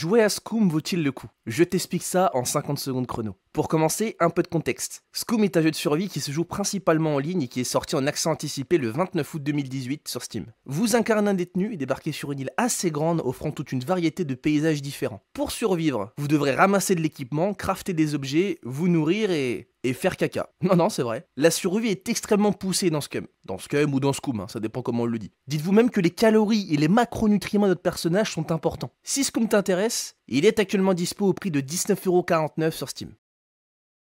Jouer à Scoom vaut-il le coup Je t'explique ça en 50 secondes chrono. Pour commencer, un peu de contexte. Scoom est un jeu de survie qui se joue principalement en ligne et qui est sorti en accès anticipé le 29 août 2018 sur Steam. Vous incarnez un détenu et débarquez sur une île assez grande offrant toute une variété de paysages différents. Pour survivre, vous devrez ramasser de l'équipement, crafter des objets, vous nourrir et et faire caca. Non, non, c'est vrai. La survie est extrêmement poussée dans ce Scum. Dans ce Scum ou dans ce hein, ça dépend comment on le dit. Dites-vous même que les calories et les macronutriments de notre personnage sont importants. Si ce Scum t'intéresse, il est actuellement dispo au prix de 19,49€ sur Steam.